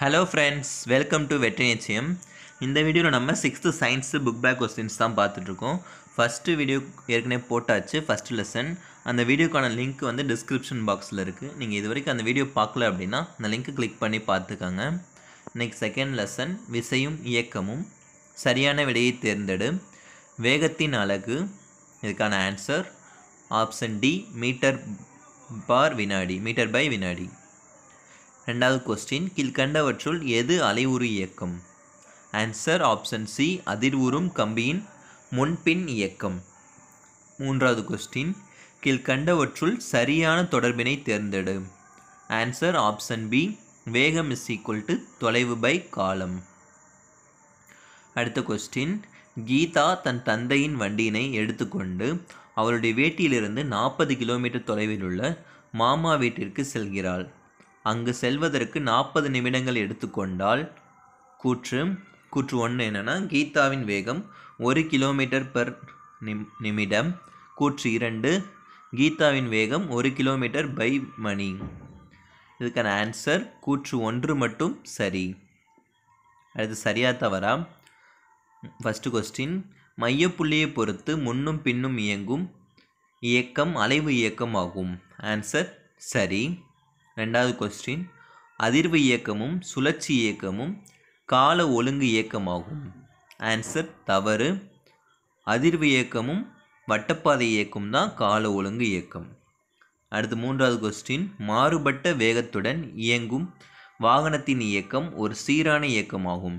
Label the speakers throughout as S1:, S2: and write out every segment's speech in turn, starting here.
S1: hello friends welcome to வெற்றி நிச்சயம் இந்த வீடியோவில் நம்ம sixth science book back questions தான் பார்த்துட்ருக்கோம் ஃபஸ்ட்டு வீடியோ ஏற்கனவே போட்டாச்சு ஃபஸ்ட்டு லெசன் அந்த வீடியோக்கான லிங்க் வந்து டிஸ்கிரிப்ஷன் பாக்ஸில் இருக்குது நீங்கள் இது வரைக்கும் அந்த வீடியோ பார்க்கல அப்படின்னா அந்த லிங்க்கு கிளிக் பண்ணி பார்த்துக்கோங்க நெக்ஸ்ட் செகண்ட் லெசன் விசையும் இயக்கமும் சரியான விடையை தேர்ந்தெடு வேகத்தின் அழகு இதுக்கான answer option D metre per வினாடி மீட்டர் பை வினாடி ரெண்டாவது கொஸ்டின் கீழ்கண்டவற்றுள் எது அலைவுறு இயக்கம் ஆன்சர் ஆப்ஷன் சி அதிர்வுறும் கம்பியின் முன்பின் இயக்கம் மூன்றாவது கொஸ்டின் கீழ்கண்டவற்றுள் சரியான தொடர்பினை தேர்ந்தெடு ஆன்சர் ஆப்ஷன் பி வேகம் இஸ் ஈக்குவல் டு தொலைவு பை காலம் அடுத்த கொஸ்டின் கீதா தன் தந்தையின் வண்டியினை எடுத்துக்கொண்டு அவருடைய வேட்டியிலிருந்து நாற்பது கிலோமீட்டர் தொலைவில் உள்ள மாமா வீட்டிற்கு செல்கிறாள் அங்கு செல்வதற்கு நாற்பது நிமிடங்கள் எடுத்துக்கொண்டால் கூற்று கூற்று ஒன்று என்னென்னா கீதாவின் வேகம் ஒரு கிலோமீட்டர் பெர் நிம் நிமிடம் கூற்று இரண்டு கீதாவின் வேகம் ஒரு கிலோமீட்டர் பை மணி இதுக்கான ஆன்சர் கூற்று ஒன்று மட்டும் சரி அடுத்து சரியா தவறா ஃபஸ்ட்டு கொஸ்டின் மையப்புள்ளியை பொறுத்து முன்னும் பின்னும் இயங்கும் இயக்கம் அலைவு இயக்கம் ஆகும் ஆன்சர் சரி ரெண்டாவது கொஸ்டின் அதிர்வு இயக்கமும் சுழற்சி இயக்கமும் கால ஒழுங்கு இயக்கமாகும் ஆன்சர் தவறு அதிர்வு இயக்கமும் வட்டப்பாதை இயக்கம் தான் கால ஒழுங்கு இயக்கம் அடுத்து மூன்றாவது கொஸ்டின் மாறுபட்ட வேகத்துடன் இயங்கும் வாகனத்தின் இயக்கம் ஒரு சீரான இயக்கமாகும்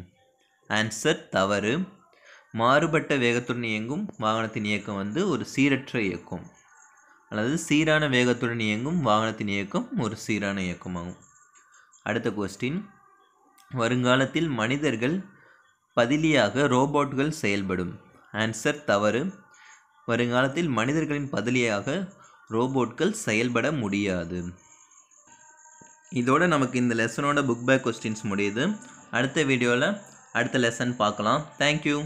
S1: ஆன்சர் தவறு மாறுபட்ட வேகத்துடன் இயங்கும் வாகனத்தின் இயக்கம் வந்து ஒரு சீரற்ற இயக்கம் அல்லது சீரான வேகத்துடன் இயங்கும் வாகனத்தின் இயக்கம் ஒரு சீரான இயக்கமாகும் அடுத்த கொஸ்டின் வருங்காலத்தில் மனிதர்கள் பதிலியாக ரோபோட்கள் செயல்படும் ஆன்சர் தவறு வருங்காலத்தில் மனிதர்களின் பதிலியாக ரோபோட்கள் செயல்பட முடியாது இதோடு நமக்கு இந்த லெசனோட புக் பேக் கொஸ்டின்ஸ் முடியுது அடுத்த வீடியோவில் அடுத்த லெசன் பார்க்கலாம் தேங்க்யூ